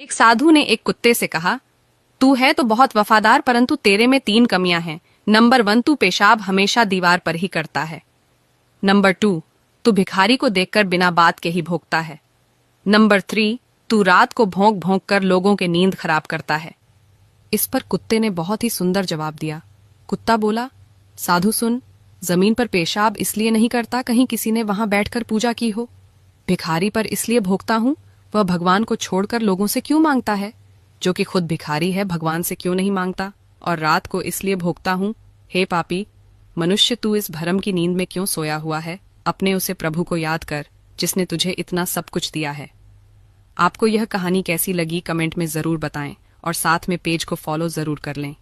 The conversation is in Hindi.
एक साधु ने एक कुत्ते से कहा तू है तो बहुत वफादार परंतु तेरे में तीन कमियां हैं नंबर वन तू पेशाब हमेशा दीवार पर ही करता है नंबर टू तू भिखारी को देखकर बिना बात के ही भोगता है नंबर थ्री तू रात को भोंक भोंक कर लोगों के नींद खराब करता है इस पर कुत्ते ने बहुत ही सुंदर जवाब दिया कुत्ता बोला साधु सुन जमीन पर पेशाब इसलिए नहीं करता कहीं किसी ने वहां बैठकर पूजा की हो भिखारी पर इसलिए भोगता हूं वह भगवान को छोड़कर लोगों से क्यों मांगता है जो कि खुद भिखारी है भगवान से क्यों नहीं मांगता और रात को इसलिए भोगता हूँ हे पापी मनुष्य तू इस भरम की नींद में क्यों सोया हुआ है अपने उसे प्रभु को याद कर जिसने तुझे इतना सब कुछ दिया है आपको यह कहानी कैसी लगी कमेंट में जरूर बताएं और साथ में पेज को फॉलो जरूर कर लें